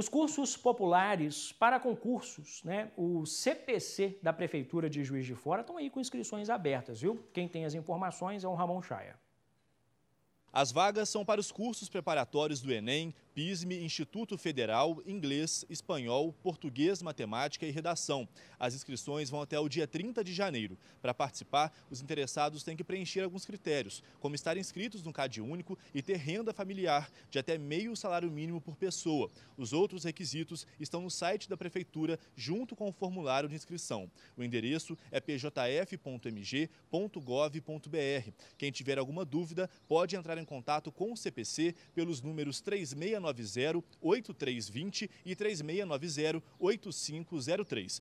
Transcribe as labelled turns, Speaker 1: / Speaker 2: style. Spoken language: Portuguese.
Speaker 1: Os cursos populares para concursos, né, o CPC da Prefeitura de Juiz de Fora, estão aí com inscrições abertas, viu? Quem tem as informações é o Ramon Chaia.
Speaker 2: As vagas são para os cursos preparatórios do Enem, PISME, Instituto Federal, Inglês, Espanhol, Português, Matemática e Redação. As inscrições vão até o dia 30 de janeiro. Para participar, os interessados têm que preencher alguns critérios, como estar inscritos no CAD único e ter renda familiar de até meio salário mínimo por pessoa. Os outros requisitos estão no site da Prefeitura, junto com o formulário de inscrição. O endereço é pjf.mg.gov.br. Quem tiver alguma dúvida, pode entrar em contato com o CPC pelos números 3690-8320 e 3690-8503.